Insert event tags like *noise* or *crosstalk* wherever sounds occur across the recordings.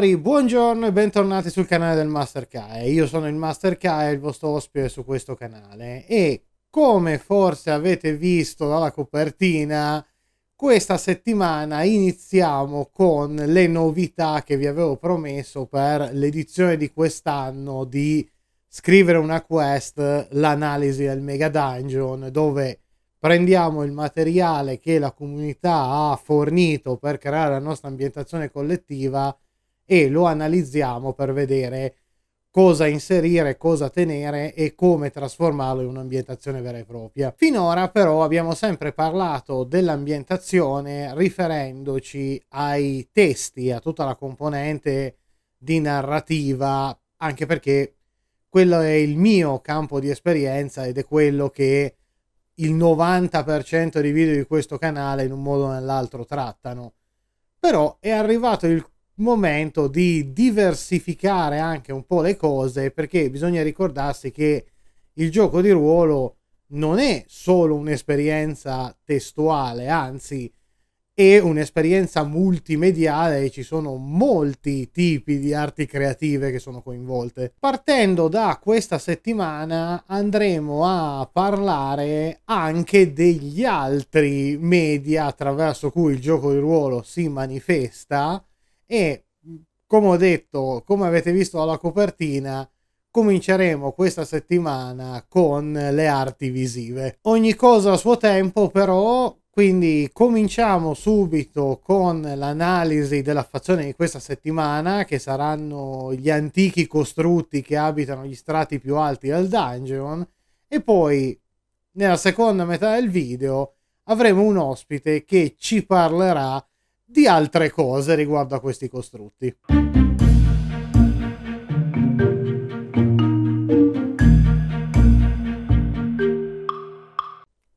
signori, buongiorno e bentornati sul canale del Master Kai. Io sono il Master Kai, il vostro ospite su questo canale e come forse avete visto dalla copertina, questa settimana iniziamo con le novità che vi avevo promesso per l'edizione di quest'anno di scrivere una quest, l'analisi del Mega Dungeon, dove prendiamo il materiale che la comunità ha fornito per creare la nostra ambientazione collettiva e lo analizziamo per vedere cosa inserire, cosa tenere e come trasformarlo in un'ambientazione vera e propria. Finora però abbiamo sempre parlato dell'ambientazione riferendoci ai testi, a tutta la componente di narrativa, anche perché quello è il mio campo di esperienza ed è quello che il 90% dei video di questo canale in un modo o nell'altro trattano. Però è arrivato il momento di diversificare anche un po' le cose perché bisogna ricordarsi che il gioco di ruolo non è solo un'esperienza testuale, anzi è un'esperienza multimediale e ci sono molti tipi di arti creative che sono coinvolte. Partendo da questa settimana andremo a parlare anche degli altri media attraverso cui il gioco di ruolo si manifesta e come ho detto, come avete visto alla copertina, cominceremo questa settimana con le arti visive. Ogni cosa a suo tempo però, quindi cominciamo subito con l'analisi della fazione di questa settimana, che saranno gli antichi costrutti che abitano gli strati più alti del dungeon, e poi nella seconda metà del video avremo un ospite che ci parlerà di altre cose riguardo a questi costrutti.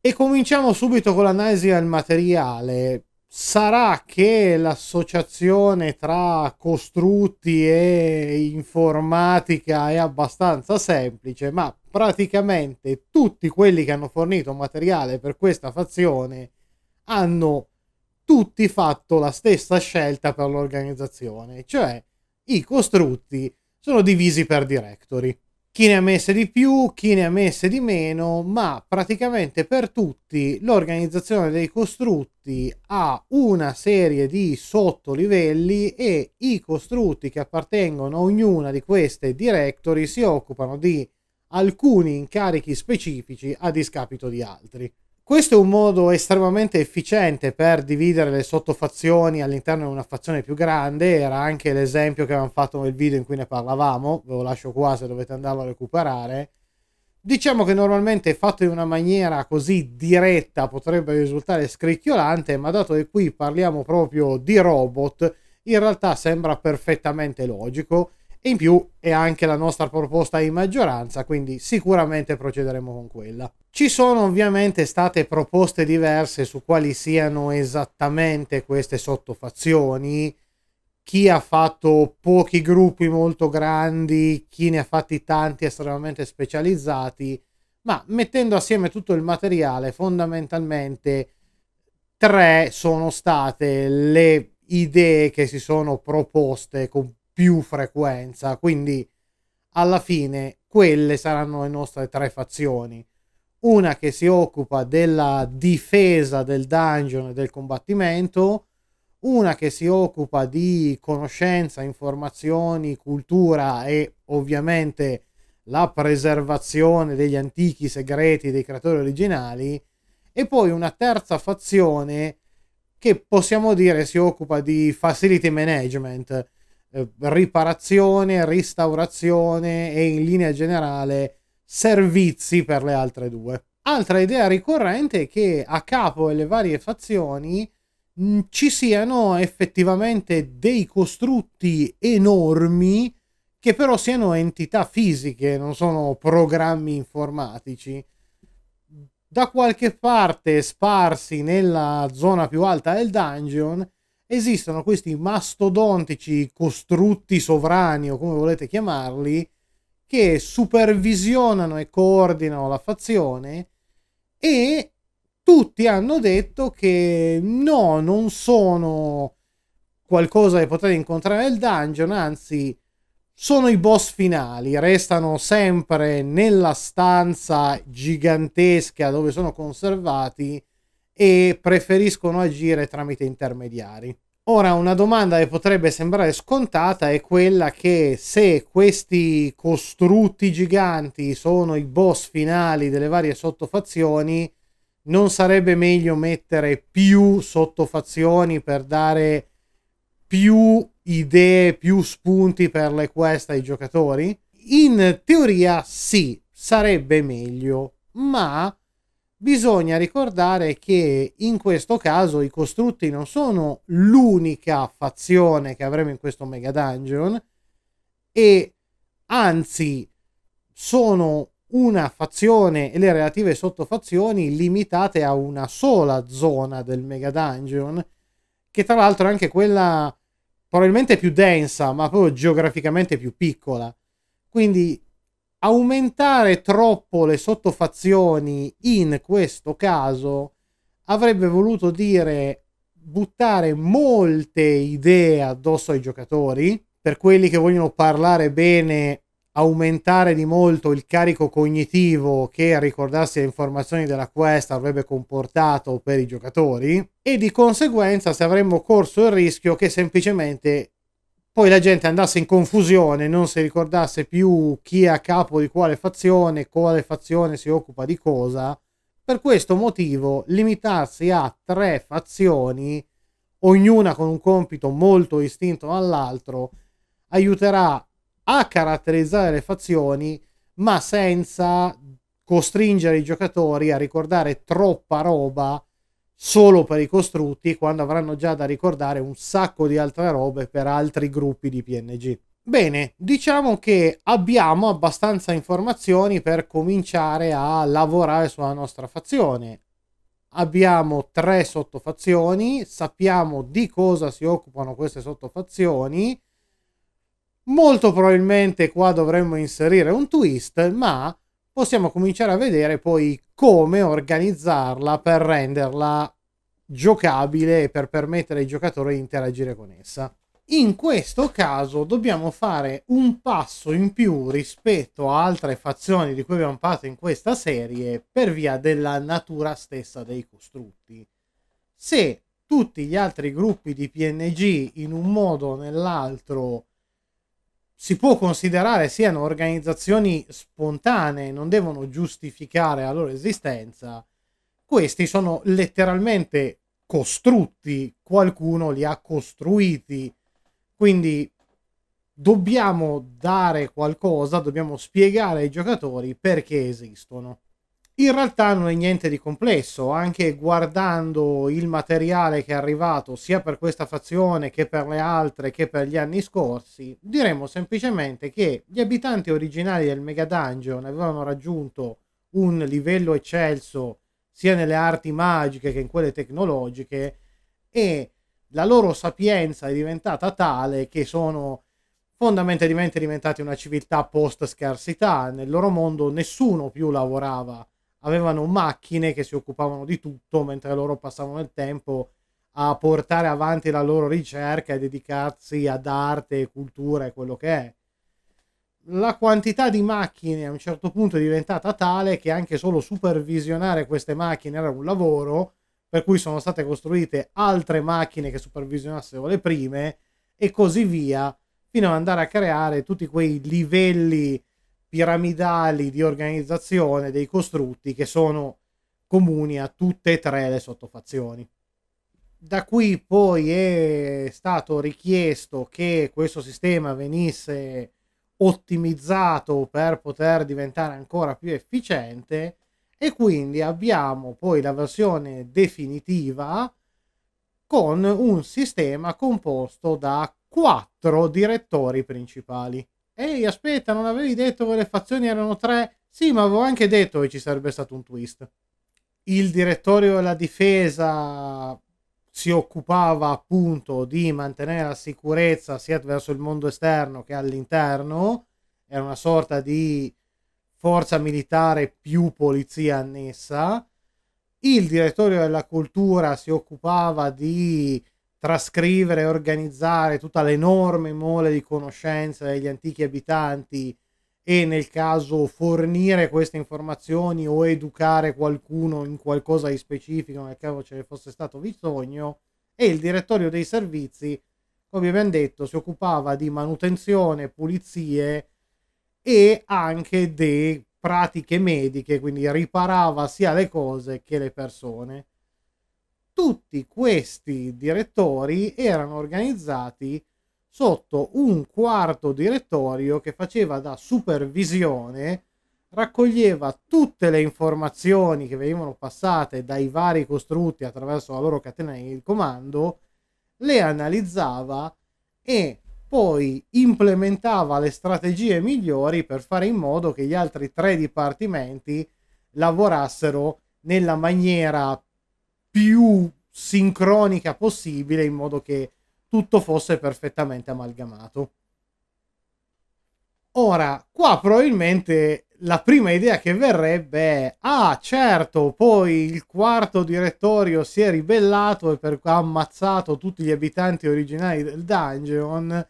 E cominciamo subito con l'analisi del materiale. Sarà che l'associazione tra costrutti e informatica è abbastanza semplice, ma praticamente tutti quelli che hanno fornito materiale per questa fazione hanno tutti fatto la stessa scelta per l'organizzazione, cioè i costrutti sono divisi per directory. Chi ne ha messe di più, chi ne ha messe di meno, ma praticamente per tutti l'organizzazione dei costrutti ha una serie di sottolivelli e i costrutti che appartengono a ognuna di queste directory si occupano di alcuni incarichi specifici a discapito di altri. Questo è un modo estremamente efficiente per dividere le sottofazioni all'interno di una fazione più grande, era anche l'esempio che avevamo fatto nel video in cui ne parlavamo, ve lo lascio qua se dovete andarlo a recuperare. Diciamo che normalmente fatto in una maniera così diretta potrebbe risultare scricchiolante, ma dato che qui parliamo proprio di robot, in realtà sembra perfettamente logico in più è anche la nostra proposta in maggioranza, quindi sicuramente procederemo con quella. Ci sono ovviamente state proposte diverse su quali siano esattamente queste sottofazioni, chi ha fatto pochi gruppi molto grandi, chi ne ha fatti tanti estremamente specializzati, ma mettendo assieme tutto il materiale, fondamentalmente tre sono state le idee che si sono proposte con più frequenza, quindi alla fine quelle saranno le nostre tre fazioni. Una che si occupa della difesa del dungeon e del combattimento, una che si occupa di conoscenza, informazioni, cultura e ovviamente la preservazione degli antichi segreti dei creatori originali, e poi una terza fazione che possiamo dire si occupa di facility management, eh, riparazione, ristaurazione e in linea generale servizi per le altre due. Altra idea ricorrente è che a capo delle varie fazioni mh, mm, ci siano effettivamente dei costrutti enormi che però siano entità fisiche, non sono programmi informatici. Da qualche parte sparsi nella zona più alta del dungeon esistono questi mastodontici costrutti sovrani o come volete chiamarli che supervisionano e coordinano la fazione e tutti hanno detto che no, non sono qualcosa che potete incontrare nel dungeon, anzi sono i boss finali, restano sempre nella stanza gigantesca dove sono conservati e preferiscono agire tramite intermediari. Ora, una domanda che potrebbe sembrare scontata è quella che se questi costrutti giganti sono i boss finali delle varie sottofazioni, non sarebbe meglio mettere più sottofazioni per dare più idee, più spunti per le quest ai giocatori? In teoria sì, sarebbe meglio, ma Bisogna ricordare che in questo caso i costrutti non sono l'unica fazione che avremo in questo Mega Dungeon e anzi sono una fazione e le relative sottofazioni limitate a una sola zona del Mega Dungeon che tra l'altro è anche quella probabilmente più densa ma proprio geograficamente più piccola quindi aumentare troppo le sottofazioni in questo caso avrebbe voluto dire buttare molte idee addosso ai giocatori per quelli che vogliono parlare bene aumentare di molto il carico cognitivo che a ricordarsi le informazioni della quest avrebbe comportato per i giocatori e di conseguenza se avremmo corso il rischio che semplicemente poi la gente andasse in confusione, non si ricordasse più chi è a capo di quale fazione, quale fazione si occupa di cosa. Per questo motivo limitarsi a tre fazioni, ognuna con un compito molto distinto dall'altro, aiuterà a caratterizzare le fazioni, ma senza costringere i giocatori a ricordare troppa roba solo per i costrutti quando avranno già da ricordare un sacco di altre robe per altri gruppi di PNG. Bene, diciamo che abbiamo abbastanza informazioni per cominciare a lavorare sulla nostra fazione. Abbiamo tre sottofazioni, sappiamo di cosa si occupano queste sottofazioni. Molto probabilmente qua dovremmo inserire un twist, ma possiamo cominciare a vedere poi come organizzarla per renderla giocabile e per permettere ai giocatori di interagire con essa. In questo caso dobbiamo fare un passo in più rispetto a altre fazioni di cui abbiamo parlato in questa serie per via della natura stessa dei costrutti. Se tutti gli altri gruppi di PNG in un modo o nell'altro si può considerare siano organizzazioni spontanee, non devono giustificare la loro esistenza, questi sono letteralmente costrutti, qualcuno li ha costruiti, quindi dobbiamo dare qualcosa, dobbiamo spiegare ai giocatori perché esistono. In realtà non è niente di complesso, anche guardando il materiale che è arrivato sia per questa fazione che per le altre che per gli anni scorsi, diremmo semplicemente che gli abitanti originali del Mega Dungeon avevano raggiunto un livello eccelso sia nelle arti magiche che in quelle tecnologiche e la loro sapienza è diventata tale che sono fondamentalmente diventati una civiltà post scarsità, nel loro mondo nessuno più lavorava avevano macchine che si occupavano di tutto mentre loro passavano il tempo a portare avanti la loro ricerca e dedicarsi ad arte, e cultura e quello che è. La quantità di macchine a un certo punto è diventata tale che anche solo supervisionare queste macchine era un lavoro, per cui sono state costruite altre macchine che supervisionassero le prime e così via, fino ad andare a creare tutti quei livelli piramidali di organizzazione dei costrutti che sono comuni a tutte e tre le sottofazioni. Da qui poi è stato richiesto che questo sistema venisse ottimizzato per poter diventare ancora più efficiente e quindi abbiamo poi la versione definitiva con un sistema composto da quattro direttori principali. Ehi, aspetta, non avevi detto che le fazioni erano tre? Sì, ma avevo anche detto che ci sarebbe stato un twist. Il direttorio della difesa si occupava appunto di mantenere la sicurezza sia verso il mondo esterno che all'interno, era una sorta di forza militare più polizia annessa. Il direttorio della cultura si occupava di trascrivere e organizzare tutta l'enorme mole di conoscenza degli antichi abitanti e nel caso fornire queste informazioni o educare qualcuno in qualcosa di specifico nel caso ce ne fosse stato bisogno e il direttorio dei servizi come abbiamo detto si occupava di manutenzione pulizie e anche di pratiche mediche quindi riparava sia le cose che le persone tutti questi direttori erano organizzati sotto un quarto direttorio che faceva da supervisione, raccoglieva tutte le informazioni che venivano passate dai vari costrutti attraverso la loro catena di comando, le analizzava e poi implementava le strategie migliori per fare in modo che gli altri tre dipartimenti lavorassero nella maniera più sincronica possibile in modo che tutto fosse perfettamente amalgamato. Ora, qua probabilmente la prima idea che verrebbe è, ah certo, poi il quarto direttorio si è ribellato e per, ha ammazzato tutti gli abitanti originali del dungeon,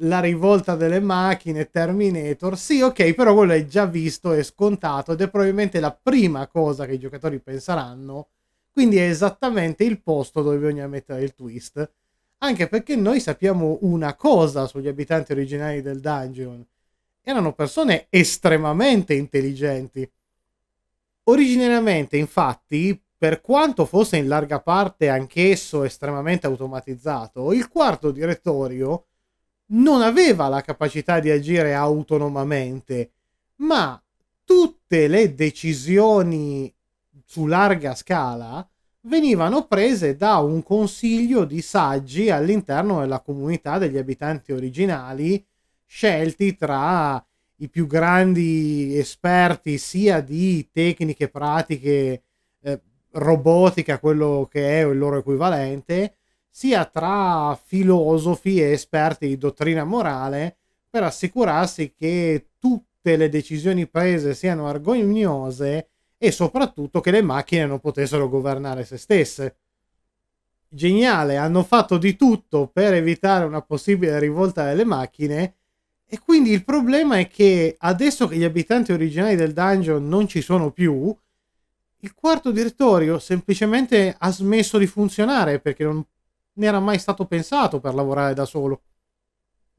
la rivolta delle macchine, Terminator, sì ok, però quello è già visto, è scontato ed è probabilmente la prima cosa che i giocatori penseranno quindi è esattamente il posto dove bisogna mettere il twist. Anche perché noi sappiamo una cosa sugli abitanti originali del dungeon. Erano persone estremamente intelligenti. Originariamente, infatti, per quanto fosse in larga parte anch'esso estremamente automatizzato, il quarto direttorio non aveva la capacità di agire autonomamente, ma tutte le decisioni su larga scala venivano prese da un consiglio di saggi all'interno della comunità degli abitanti originali, scelti tra i più grandi esperti sia di tecniche pratiche eh, robotica, quello che è il loro equivalente, sia tra filosofi e esperti di dottrina morale per assicurarsi che tutte le decisioni prese siano argognose e soprattutto che le macchine non potessero governare se stesse. Geniale, hanno fatto di tutto per evitare una possibile rivolta delle macchine e quindi il problema è che adesso che gli abitanti originali del dungeon non ci sono più, il quarto direttorio semplicemente ha smesso di funzionare perché non era mai stato pensato per lavorare da solo.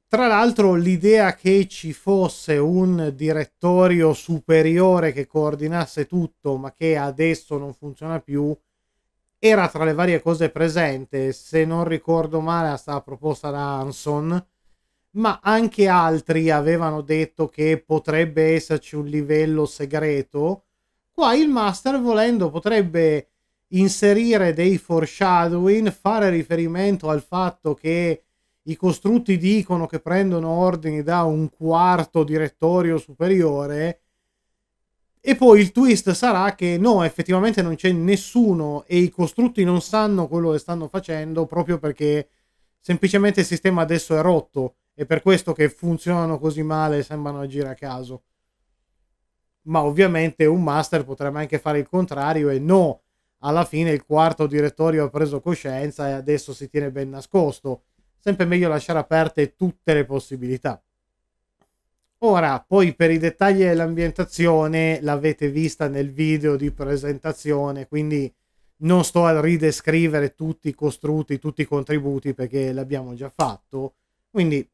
Tra l'altro l'idea che ci fosse un direttorio superiore che coordinasse tutto, ma che adesso non funziona più, era tra le varie cose presente, se non ricordo male, è stata proposta da Hanson, ma anche altri avevano detto che potrebbe esserci un livello segreto. Qua il master volendo potrebbe inserire dei foreshadowing, fare riferimento al fatto che i costrutti dicono che prendono ordini da un quarto direttorio superiore e poi il twist sarà che no, effettivamente non c'è nessuno e i costrutti non sanno quello che stanno facendo proprio perché semplicemente il sistema adesso è rotto. e per questo che funzionano così male e sembrano agire a caso. Ma ovviamente un master potrebbe anche fare il contrario e no, alla fine il quarto direttorio ha preso coscienza e adesso si tiene ben nascosto sempre meglio lasciare aperte tutte le possibilità. Ora, poi per i dettagli dell'ambientazione l'avete vista nel video di presentazione, quindi non sto a ridescrivere tutti i costrutti, tutti i contributi perché l'abbiamo già fatto. Quindi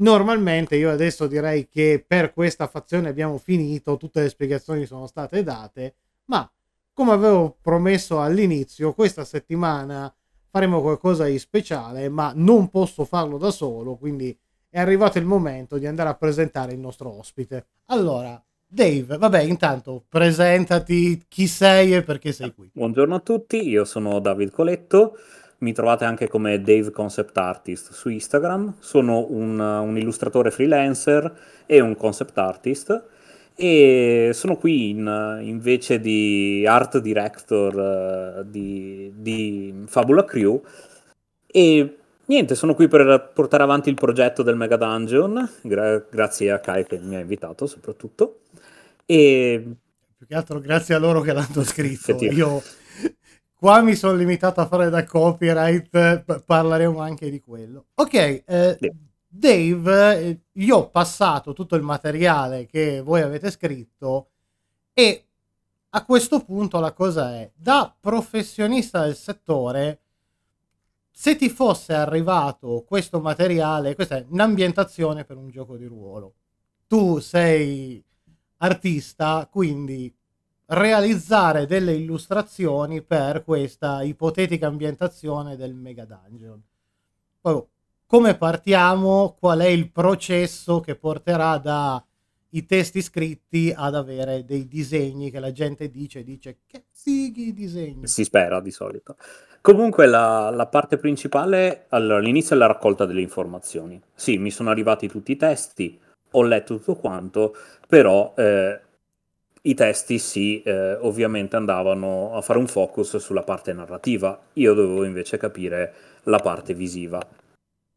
normalmente io adesso direi che per questa fazione abbiamo finito, tutte le spiegazioni sono state date, ma come avevo promesso all'inizio, questa settimana faremo qualcosa di speciale, ma non posso farlo da solo, quindi è arrivato il momento di andare a presentare il nostro ospite. Allora, Dave, vabbè, intanto presentati chi sei e perché sei qui. Buongiorno a tutti, io sono David Coletto, mi trovate anche come Dave Concept Artist su Instagram, sono un, un illustratore freelancer e un concept artist e sono qui in, invece di art director eh, di, di Fabula Crew. E niente, sono qui per portare avanti il progetto del Mega Dungeon. Gra- grazie a Kai che mi ha invitato, soprattutto. E... Più che altro grazie a loro che l'hanno scritto. Io qua mi sono limitato a fare da copyright, parleremo anche di quello. Ok, eh, Dave, gli eh, ho passato tutto il materiale che voi avete scritto e a questo punto la cosa è, da professionista del settore, se ti fosse arrivato questo materiale, questa è un'ambientazione per un gioco di ruolo. Tu sei artista, quindi realizzare delle illustrazioni per questa ipotetica ambientazione del Mega Dungeon. Poi, come partiamo, qual è il processo che porterà dai testi scritti ad avere dei disegni che la gente dice, dice che fighi disegni. Si spera di solito. Comunque la, la parte principale, allora, l'inizio è la raccolta delle informazioni. Sì, mi sono arrivati tutti i testi, ho letto tutto quanto, però eh, i testi sì, eh, ovviamente andavano a fare un focus sulla parte narrativa, io dovevo invece capire la parte visiva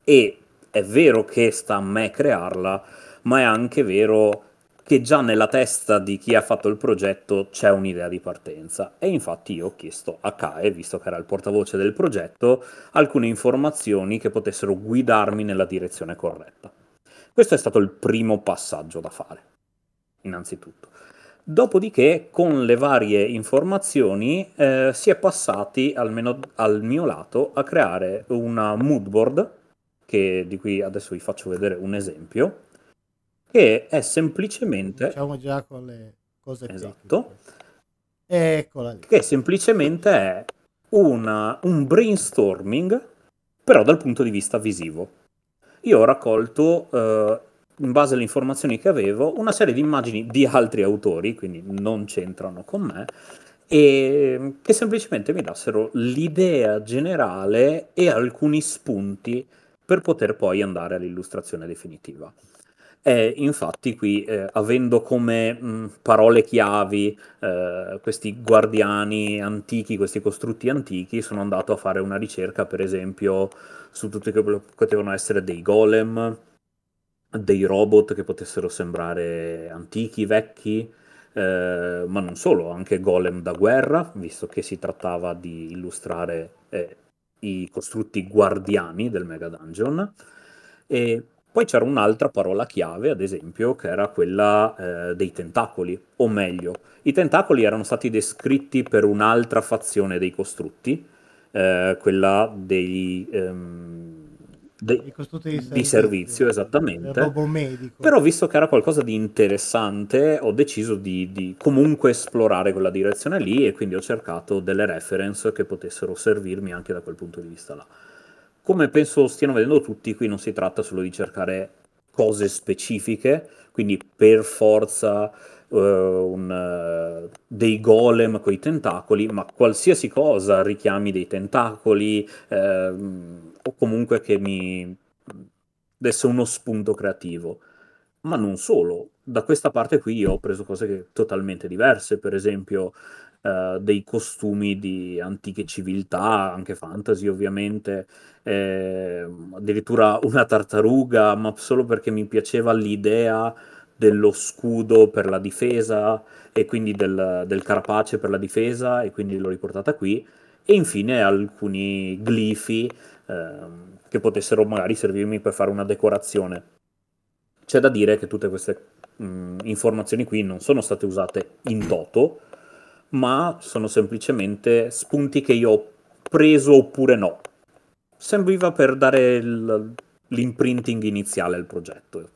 e è vero che sta a me crearla, ma è anche vero che già nella testa di chi ha fatto il progetto c'è un'idea di partenza. E infatti io ho chiesto a CAE, visto che era il portavoce del progetto, alcune informazioni che potessero guidarmi nella direzione corretta. Questo è stato il primo passaggio da fare, innanzitutto. Dopodiché, con le varie informazioni, eh, si è passati, almeno al mio lato, a creare una mood board che, di cui adesso vi faccio vedere un esempio, che è semplicemente... Diciamo già con le cose Esatto. Tecniche. Eccola lì. Che semplicemente è una, un brainstorming, però dal punto di vista visivo. Io ho raccolto... Eh, in base alle informazioni che avevo, una serie di immagini di altri autori, quindi non c'entrano con me, e che semplicemente mi dassero l'idea generale e alcuni spunti per poter poi andare all'illustrazione definitiva. E infatti qui, eh, avendo come mh, parole chiavi eh, questi guardiani antichi, questi costrutti antichi, sono andato a fare una ricerca, per esempio, su tutti quelli che potevano essere dei golem, dei robot che potessero sembrare antichi, vecchi, eh, ma non solo, anche golem da guerra, visto che si trattava di illustrare eh, i costrutti guardiani del Mega Dungeon. E poi c'era un'altra parola chiave, ad esempio, che era quella eh, dei tentacoli, o meglio, i tentacoli erano stati descritti per un'altra fazione dei costrutti, eh, quella dei... Ehm, di, servizio, servizio eh, esattamente. Però visto che era qualcosa di interessante, ho deciso di, di, comunque esplorare quella direzione lì e quindi ho cercato delle reference che potessero servirmi anche da quel punto di vista là. Come penso stiano vedendo tutti, qui non si tratta solo di cercare cose specifiche, quindi per forza uh, un, uh, dei golem con i tentacoli, ma qualsiasi cosa richiami dei tentacoli. Uh, o comunque che mi desse uno spunto creativo. Ma non solo, da questa parte qui ho preso cose che, totalmente diverse, per esempio eh, dei costumi di antiche civiltà, anche fantasy ovviamente, eh, addirittura una tartaruga, ma solo perché mi piaceva l'idea dello scudo per la difesa e quindi del, del carapace per la difesa e quindi l'ho riportata qui e infine alcuni glifi ehm, che potessero magari servirmi per fare una decorazione. C'è da dire che tutte queste mh, informazioni qui non sono state usate in toto, ma sono semplicemente spunti che io ho preso oppure no. Serviva per dare il, l'imprinting iniziale al progetto.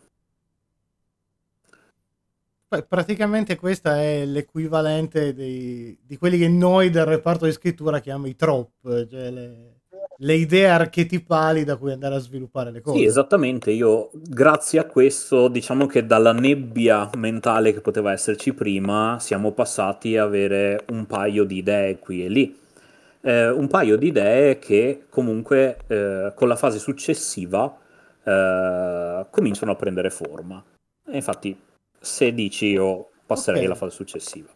praticamente questa è l'equivalente dei, di quelli che noi del reparto di scrittura chiamiamo i trop, cioè le, le idee archetipali da cui andare a sviluppare le cose. Sì, esattamente. Io, grazie a questo, diciamo che dalla nebbia mentale che poteva esserci prima, siamo passati a avere un paio di idee qui e lì. Eh, un paio di idee che comunque eh, con la fase successiva eh, cominciano a prendere forma. E infatti, se dici io passerei okay. alla fase successiva.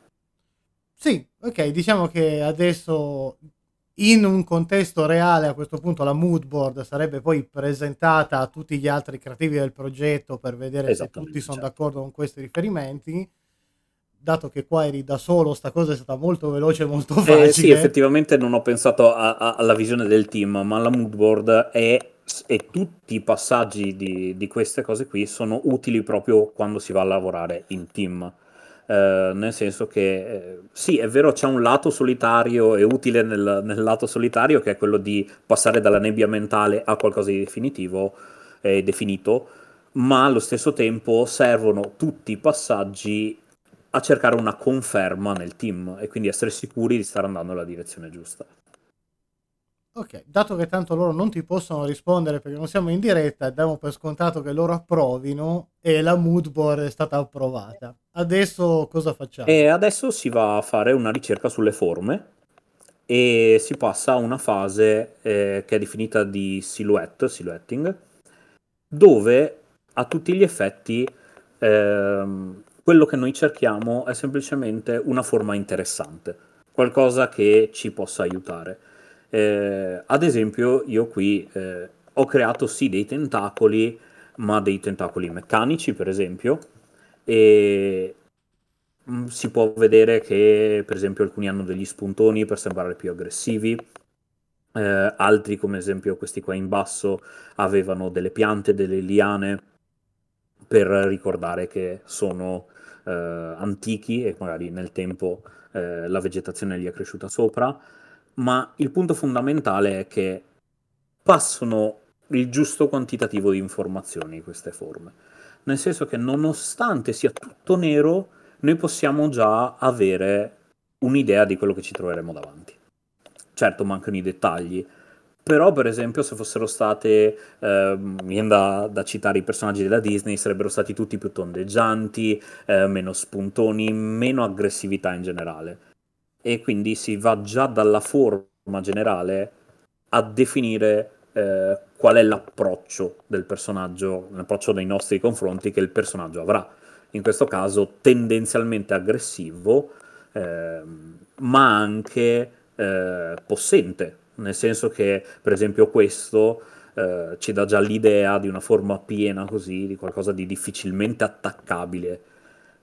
Sì, ok, diciamo che adesso in un contesto reale, a questo punto, la mood board sarebbe poi presentata a tutti gli altri creativi del progetto per vedere se tutti sono certo. d'accordo con questi riferimenti. Dato che qua eri da solo, sta cosa è stata molto veloce e molto facile. Eh, sì, effettivamente non ho pensato a, a, alla visione del team, ma la mood board è e tutti i passaggi di, di, queste cose qui sono utili proprio quando si va a lavorare in team. Eh, nel senso che eh, sì, è vero, c'è un lato solitario e utile nel, nel, lato solitario che è quello di passare dalla nebbia mentale a qualcosa di definitivo e eh, definito, ma allo stesso tempo servono tutti i passaggi a cercare una conferma nel team e quindi essere sicuri di stare andando nella direzione giusta. Ok, dato che tanto loro non ti possono rispondere perché non siamo in diretta, diamo per scontato che loro approvino e la mood board è stata approvata. Adesso cosa facciamo? E adesso si va a fare una ricerca sulle forme e si passa a una fase eh, che è definita di silhouette, silhouetting, dove a tutti gli effetti eh, quello che noi cerchiamo è semplicemente una forma interessante, qualcosa che ci possa aiutare eh, ad esempio, io qui eh, ho creato sì dei tentacoli, ma dei tentacoli meccanici, per esempio, e mm, si può vedere che, per esempio, alcuni hanno degli spuntoni per sembrare più aggressivi. Eh, altri, come esempio questi qua in basso, avevano delle piante, delle liane per ricordare che sono eh, antichi e magari nel tempo eh, la vegetazione gli è cresciuta sopra ma il punto fondamentale è che passano il giusto quantitativo di informazioni queste forme. Nel senso che nonostante sia tutto nero, noi possiamo già avere un'idea di quello che ci troveremo davanti. Certo, mancano i dettagli, però per esempio se fossero state, eh, viene da, da, citare i personaggi della Disney, sarebbero stati tutti più tondeggianti, eh, meno spuntoni, meno aggressività in generale e quindi si va già dalla forma generale a definire eh, qual è l'approccio del personaggio, l'approccio nei nostri confronti che il personaggio avrà. In questo caso tendenzialmente aggressivo, eh, ma anche eh, possente, nel senso che per esempio questo eh, ci dà già l'idea di una forma piena così, di qualcosa di difficilmente attaccabile,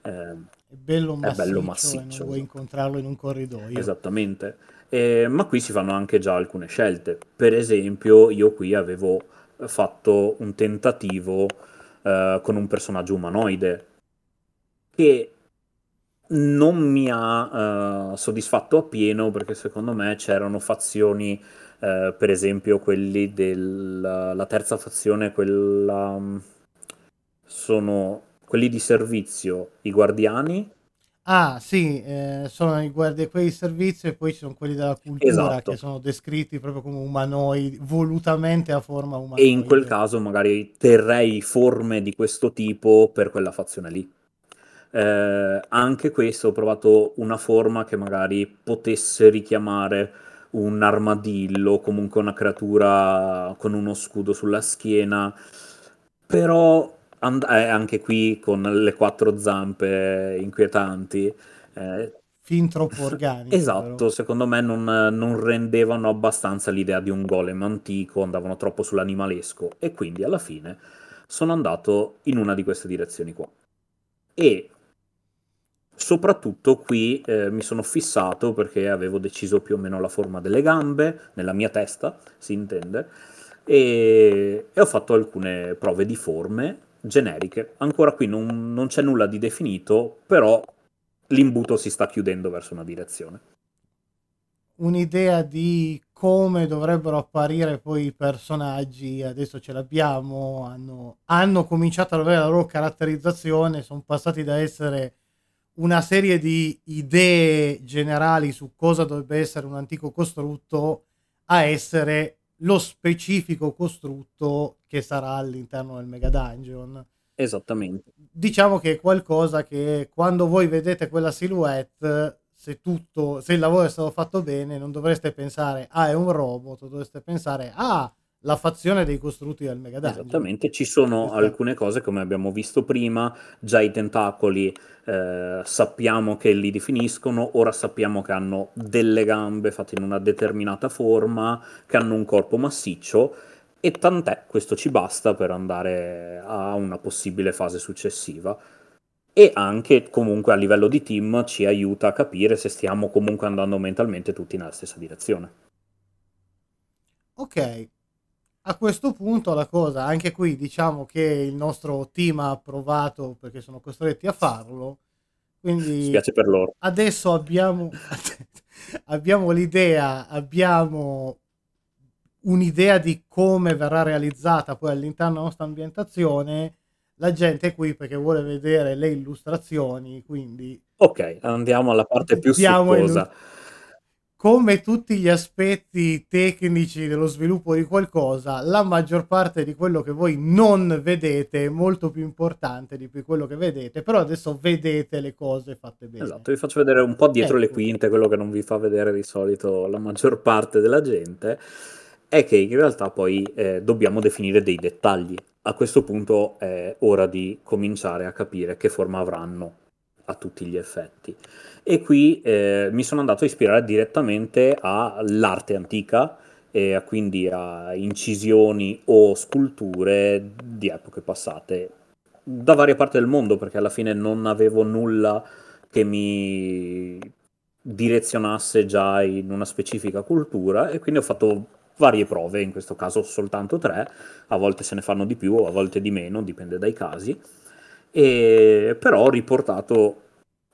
Ehm, è bello massiccio, è bello massiccio puoi esatto. incontrarlo in un corridoio. Esattamente. Eh, ma qui si fanno anche già alcune scelte. Per esempio, io qui avevo fatto un tentativo eh, con un personaggio umanoide che non mi ha eh, soddisfatto appieno perché secondo me c'erano fazioni, eh, per esempio quelli della terza fazione, quella mm, sono quelli di servizio, i guardiani. Ah, sì, eh, sono i guardi- quelli di servizio e poi ci sono quelli della cultura esatto. che sono descritti proprio come umanoidi, volutamente a forma umana. E in quel caso magari terrei forme di questo tipo per quella fazione lì. Eh, anche questo ho provato una forma che magari potesse richiamare un armadillo, comunque una creatura con uno scudo sulla schiena, però And- eh, anche qui con le quattro zampe inquietanti. Eh, fin troppo organico. Esatto, però. secondo me non, non, rendevano abbastanza l'idea di un golem antico, andavano troppo sull'animalesco e quindi alla fine sono andato in una di queste direzioni qua. E soprattutto qui eh, mi sono fissato perché avevo deciso più o meno la forma delle gambe, nella mia testa si intende, e, e ho fatto alcune prove di forme generiche. Ancora qui non, non c'è nulla di definito, però l'imbuto si sta chiudendo verso una direzione. Un'idea di come dovrebbero apparire poi i personaggi, adesso ce l'abbiamo, hanno, hanno cominciato ad avere la loro caratterizzazione, sono passati da essere una serie di idee generali su cosa dovrebbe essere un antico costrutto a essere lo specifico costrutto che sarà all'interno del Mega Dungeon. Esattamente. Diciamo che è qualcosa che quando voi vedete quella silhouette, se, tutto, se il lavoro è stato fatto bene, non dovreste pensare, ah, è un robot, dovreste pensare, ah, la fazione dei costrutti del Megadangelo. Esattamente, ci sono alcune cose come abbiamo visto prima, già i tentacoli eh, sappiamo che li definiscono, ora sappiamo che hanno delle gambe fatte in una determinata forma, che hanno un corpo massiccio e tant'è, questo ci basta per andare a una possibile fase successiva. E anche comunque a livello di team ci aiuta a capire se stiamo comunque andando mentalmente tutti nella stessa direzione. Ok, a questo punto la cosa, anche qui diciamo che il nostro team ha approvato perché sono costretti a farlo, quindi spiace per loro. Adesso abbiamo, *laughs* abbiamo l'idea, abbiamo un'idea di come verrà realizzata poi all'interno della nostra ambientazione. La gente è qui perché vuole vedere le illustrazioni, quindi... Ok, andiamo alla parte più succosa. Illu- come tutti gli aspetti tecnici dello sviluppo di qualcosa, la maggior parte di quello che voi non vedete è molto più importante di quello che vedete, però adesso vedete le cose fatte bene. Esatto, vi faccio vedere un po' dietro ecco. le quinte, quello che non vi fa vedere di solito la maggior parte della gente, è che in realtà poi eh, dobbiamo definire dei dettagli. A questo punto è ora di cominciare a capire che forma avranno a tutti gli effetti. E qui eh, mi sono andato a ispirare direttamente all'arte antica, e quindi a incisioni o sculture di epoche passate da varie parti del mondo, perché alla fine non avevo nulla che mi direzionasse già in una specifica cultura e quindi ho fatto varie prove, in questo caso soltanto tre, a volte se ne fanno di più, a volte di meno, dipende dai casi e però ho riportato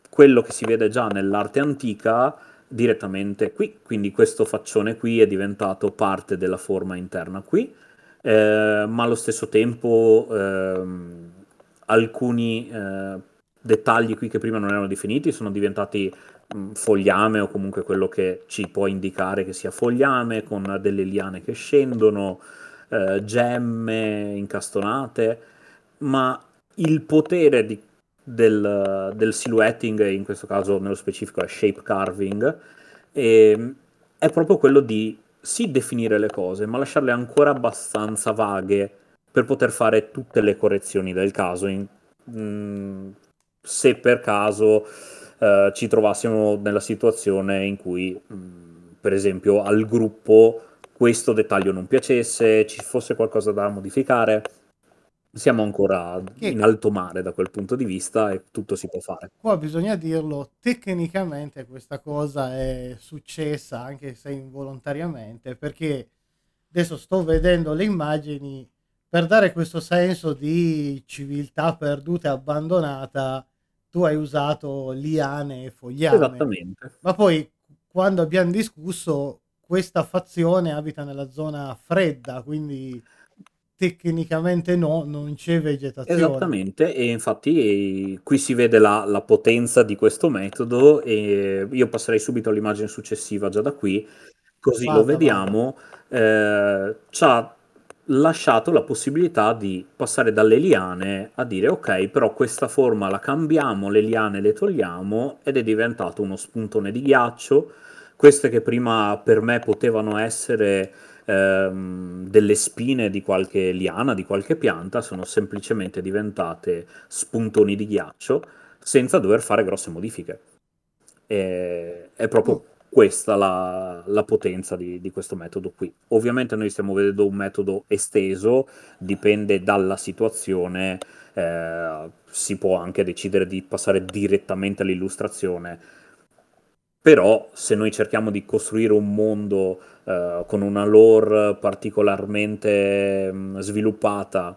quello che si vede già nell'arte antica direttamente qui, quindi questo faccione qui è diventato parte della forma interna qui, eh, ma allo stesso tempo eh, alcuni eh, dettagli qui che prima non erano definiti sono diventati mh, mm, fogliame o comunque quello che ci può indicare che sia fogliame con delle liane che scendono, eh, gemme incastonate, ma il potere di, del, del, silhouetting, in questo caso nello specifico è shape carving, e, ehm, è proprio quello di sì definire le cose, ma lasciarle ancora abbastanza vaghe per poter fare tutte le correzioni del caso. In, mh, mm, se per caso eh, ci trovassimo nella situazione in cui, mh, mm, per esempio, al gruppo questo dettaglio non piacesse, ci fosse qualcosa da modificare siamo ancora che... in alto mare da quel punto di vista e tutto si può fare. Qua bisogna dirlo, tecnicamente questa cosa è successa anche se involontariamente, perché adesso sto vedendo le immagini per dare questo senso di civiltà perduta e abbandonata, tu hai usato liane e fogliame. Esattamente. Ma poi quando abbiamo discusso, questa fazione abita nella zona fredda, quindi tecnicamente no, non c'è vegetazione. Esattamente, e infatti eh, qui si vede la, la, potenza di questo metodo e io passerei subito all'immagine successiva già da qui, così vada, lo vediamo. Eh, ci ha lasciato la possibilità di passare dalle liane a dire ok, però questa forma la cambiamo, le liane le togliamo ed è diventato uno spuntone di ghiaccio. Queste che prima per me potevano essere ehm, delle spine di qualche liana, di qualche pianta, sono semplicemente diventate spuntoni di ghiaccio senza dover fare grosse modifiche. E, è proprio questa la, la potenza di, di, questo metodo qui. Ovviamente noi stiamo vedendo un metodo esteso, dipende dalla situazione, eh, si può anche decidere di passare direttamente all'illustrazione però se noi cerchiamo di costruire un mondo eh, con una lore particolarmente mh, mm, sviluppata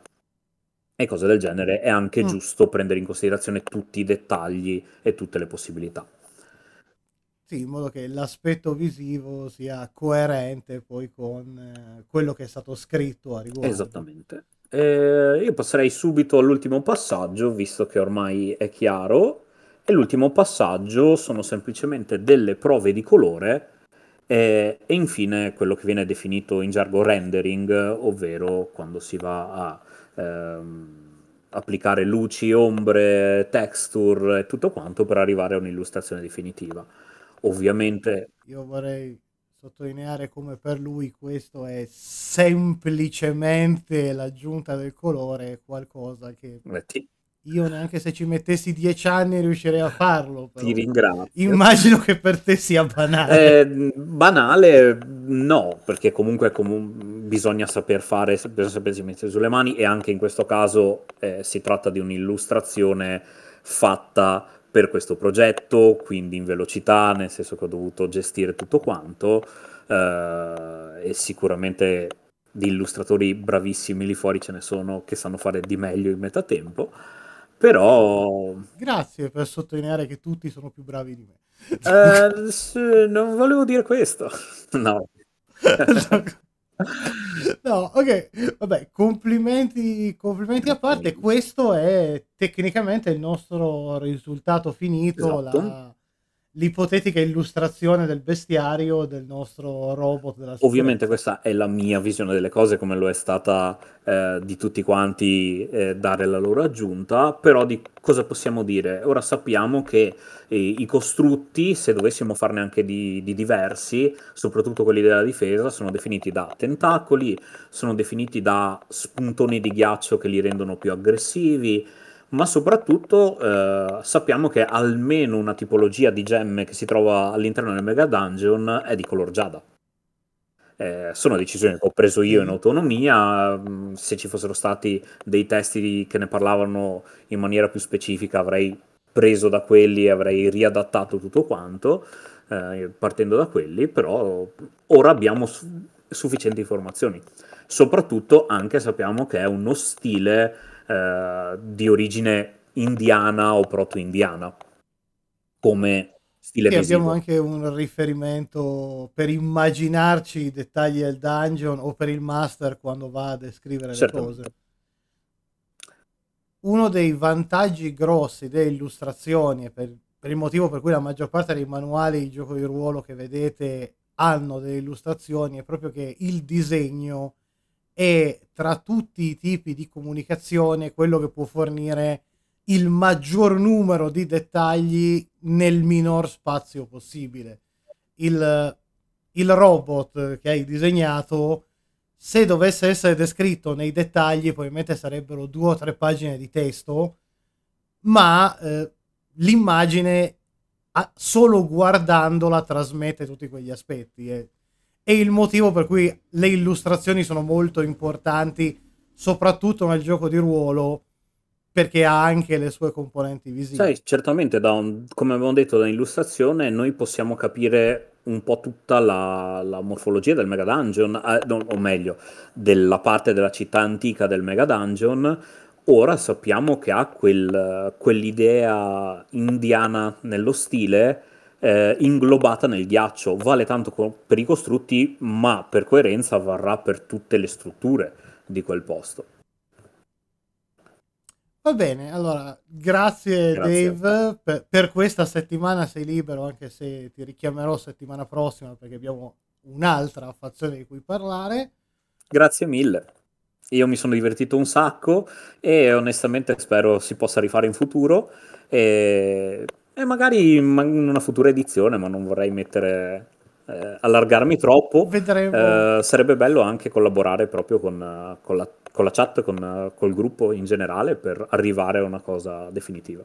e cose del genere, è anche mm. giusto prendere in considerazione tutti i dettagli e tutte le possibilità. Sì, in modo che l'aspetto visivo sia coerente poi con eh, quello che è stato scritto a riguardo. Esattamente. Eh, io passerei subito all'ultimo passaggio, visto che ormai è chiaro, e l'ultimo passaggio sono semplicemente delle prove di colore e, e, infine quello che viene definito in gergo rendering, ovvero quando si va a ehm, applicare luci, ombre, texture e tutto quanto per arrivare a un'illustrazione definitiva. Ovviamente... Io vorrei sottolineare come per lui questo è semplicemente l'aggiunta del colore, qualcosa che... Beh, ti, io neanche se ci mettessi dieci anni riuscirei a farlo. Però. Ti ringrazio. Immagino che per te sia banale. Eh, banale no, perché comunque comu- bisogna saper fare, bisogna sapersi mettere sulle mani e anche in questo caso eh, si tratta di un'illustrazione fatta per questo progetto, quindi in velocità, nel senso che ho dovuto gestire tutto quanto eh, e sicuramente di illustratori bravissimi lì fuori ce ne sono che sanno fare di meglio in metà tempo però... Grazie per sottolineare che tutti sono più bravi di me. Eh, *laughs* non volevo dire questo. *laughs* No. *laughs* No, ok, vabbè, complimenti, complimenti, a parte, questo è tecnicamente il nostro risultato finito, esatto. la, l'ipotetica illustrazione del bestiario del nostro robot. Della Ovviamente questa è la mia visione delle cose, come lo è stata eh, di tutti quanti eh, dare la loro aggiunta, però di cosa possiamo dire? Ora sappiamo che eh, i costrutti, se dovessimo farne anche di, di, diversi, soprattutto quelli della difesa, sono definiti da tentacoli, sono definiti da spuntoni di ghiaccio che li rendono più aggressivi, ma soprattutto eh, sappiamo che almeno una tipologia di gemme che si trova all'interno del Mega Dungeon è di color giada. Eh, sono decisioni che ho preso io in autonomia. Mm, se ci fossero stati dei testi che ne parlavano in maniera più specifica, avrei preso da quelli e avrei riadattato tutto quanto eh, partendo da quelli, però ora abbiamo su- sufficienti informazioni. Soprattutto anche sappiamo che è uno stile eh, di origine indiana o proto-indiana come stile e abbiamo anche un riferimento per immaginarci i dettagli del dungeon o per il master quando va a descrivere le cose uno dei vantaggi grossi delle illustrazioni per, per il motivo per cui la maggior parte dei manuali di gioco di ruolo che vedete hanno delle illustrazioni è proprio che il disegno è tra tutti i tipi di comunicazione quello che può fornire il maggior numero di dettagli nel minor spazio possibile. Il, il robot che hai disegnato, se dovesse essere descritto nei dettagli, probabilmente sarebbero due o tre pagine di testo, ma eh, l'immagine solo guardandola trasmette tutti quegli aspetti. E eh e il motivo per cui le illustrazioni sono molto importanti, soprattutto nel gioco di ruolo, perché ha anche le sue componenti visive. Sai, certamente, un, come abbiamo detto, da illustrazione noi possiamo capire un po' tutta la, la morfologia del Mega Dungeon, eh, no, o meglio, della parte della città antica del Mega Dungeon. Ora sappiamo che ha quel, quell'idea indiana nello stile, eh, inglobata nel ghiaccio. Vale tanto co- per i costrutti, ma per coerenza varrà per tutte le strutture di quel posto. Va bene, allora grazie, grazie Dave per, per, questa settimana sei libero anche se ti richiamerò settimana prossima perché abbiamo un'altra fazione di cui parlare. Grazie mille, io mi sono divertito un sacco e onestamente spero si possa rifare in futuro. E e magari in una futura edizione, ma non vorrei mettere eh, allargarmi troppo. Vedremo. Eh, sarebbe bello anche collaborare proprio con, con, la, con la, chat, con, col gruppo in generale, per arrivare a una cosa definitiva.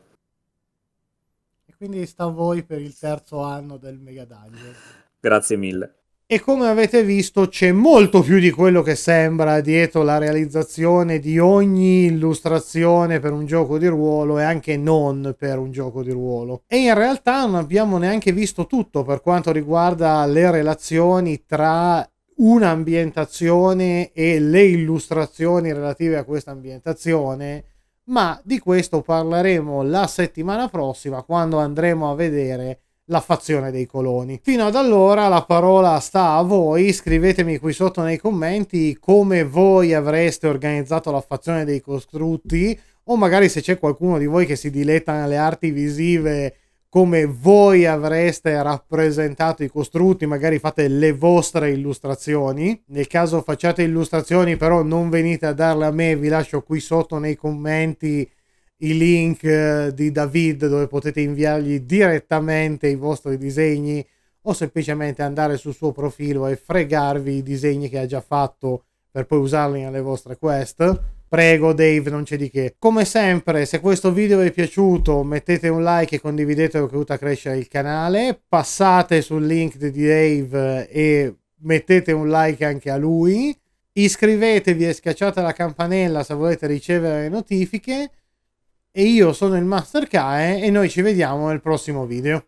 E quindi sta a voi per il terzo anno del Mega Dungeon. Grazie mille e come avete visto c'è molto più di quello che sembra dietro la realizzazione di ogni illustrazione per un gioco di ruolo e anche non per un gioco di ruolo. E in realtà non abbiamo neanche visto tutto per quanto riguarda le relazioni tra un'ambientazione e le illustrazioni relative a questa ambientazione, ma di questo parleremo la settimana prossima quando andremo a vedere la fazione dei coloni. Fino ad allora la parola sta a voi, scrivetemi qui sotto nei commenti come voi avreste organizzato la fazione dei costrutti o magari se c'è qualcuno di voi che si diletta nelle arti visive come voi avreste rappresentato i costrutti, magari fate le vostre illustrazioni. Nel caso facciate illustrazioni però non venite a darle a me, vi lascio qui sotto nei commenti i link eh, di David dove potete inviargli direttamente i vostri disegni o semplicemente andare sul suo profilo e fregarvi i disegni che ha già fatto per poi usarli nelle vostre quest. Prego Dave, non c'è di che. Come sempre, se questo video vi è piaciuto, mettete un like e condividetelo che aiuta a crescere il canale. Passate sul link di Dave e mettete un like anche a lui. Iscrivetevi e schiacciate la campanella se volete ricevere le notifiche e io sono il Master Kae e noi ci vediamo nel prossimo video.